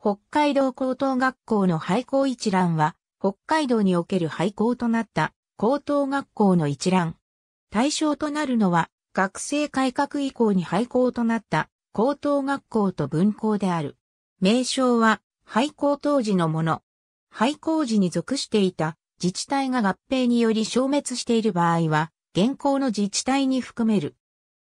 北海道高等学校の廃校一覧は、北海道における廃校となった高等学校の一覧。対象となるのは、学生改革以降に廃校となった高等学校と分校である。名称は、廃校当時のもの。廃校時に属していた自治体が合併により消滅している場合は、現行の自治体に含める。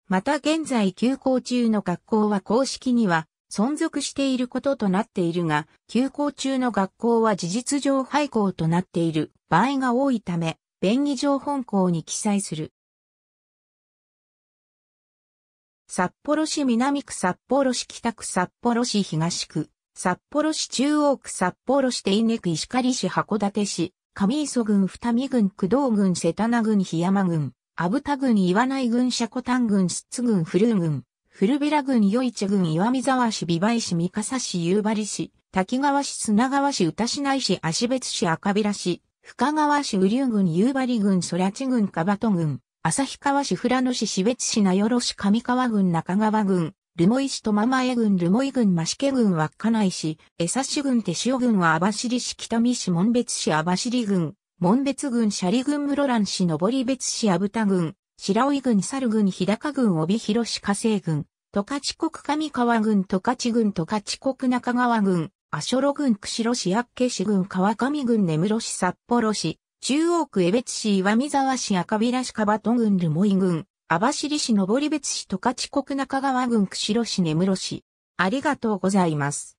また現在休校中の学校は公式には、存続していることとなっているが、休校中の学校は事実上廃校となっている場合が多いため、便宜上本校に記載する。札幌市南区札幌市北区札幌市東区、札幌市中央区札幌市手稲区石狩市函館市、上磯郡二見郡工藤郡瀬名郡檜山郡、阿武田郡岩内郡車庫丹郡筒郡古郡、古平郡与市郡岩見沢市美梅市三笠市夕張市、滝川市砂川市歌市内市足別市赤平市、深川市雨竜郡夕張郡空知郡川戸郡、旭川市富良野市市別市名寄市上川郡中川郡、留萌市と間江郡留萌郡増毛郡稚内市、江差市郡手塩郡は網走市北見市門別市網走郡、門別郡斜里郡室蘭市登別市阿武田郡、白老郡猿郡日高郡帯広市加西郡、十勝国上川郡十勝郡十勝国中川郡、阿所路郡釧路市厚岸郡川上郡根室市札幌市、中央区江別市岩見沢市赤平市川戸郡留萌郡、網走市登別市十勝国中川郡釧路市根室市。ありがとうございます。